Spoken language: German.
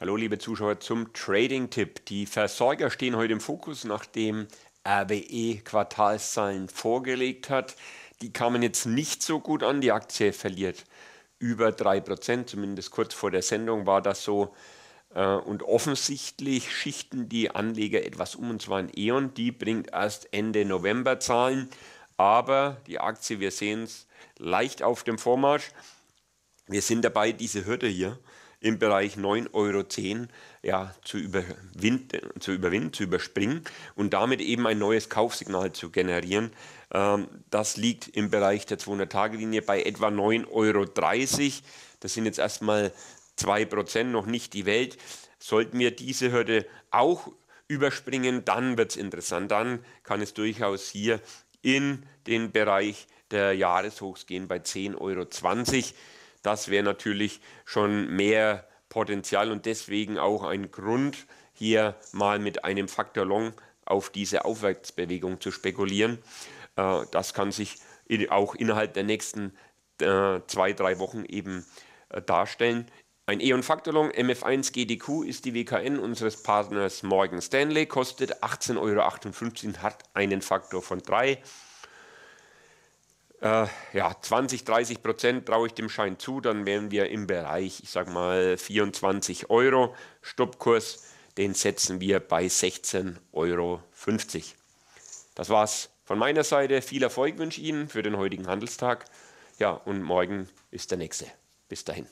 Hallo liebe Zuschauer zum Trading-Tipp. Die Versorger stehen heute im Fokus, nachdem RWE Quartalszahlen vorgelegt hat. Die kamen jetzt nicht so gut an, die Aktie verliert über 3%, zumindest kurz vor der Sendung war das so. Äh, und offensichtlich schichten die Anleger etwas um, und zwar in E.ON. Die bringt erst Ende November Zahlen, aber die Aktie, wir sehen es, leicht auf dem Vormarsch. Wir sind dabei, diese Hürde hier im Bereich 9,10 Euro ja, zu, überwinden, zu überwinden, zu überspringen und damit eben ein neues Kaufsignal zu generieren. Ähm, das liegt im Bereich der 200-Tage-Linie bei etwa 9,30 Euro. Das sind jetzt erstmal 2%, noch nicht die Welt. Sollten wir diese Hürde auch überspringen, dann wird es interessant. Dann kann es durchaus hier in den Bereich der Jahreshochs gehen bei 10,20 Euro. Das wäre natürlich schon mehr Potenzial und deswegen auch ein Grund, hier mal mit einem Faktor Long auf diese Aufwärtsbewegung zu spekulieren. Äh, das kann sich auch innerhalb der nächsten äh, zwei, drei Wochen eben äh, darstellen. Ein Eon und Long MF1 GDQ ist die WKN unseres Partners Morgan Stanley, kostet 18,58 Euro, hat einen Faktor von 3 äh, ja, 20, 30 Prozent traue ich dem Schein zu, dann wären wir im Bereich, ich sage mal 24 Euro Stoppkurs. Den setzen wir bei 16,50 Euro. Das war's von meiner Seite. Viel Erfolg wünsche ich Ihnen für den heutigen Handelstag. Ja, und morgen ist der nächste. Bis dahin.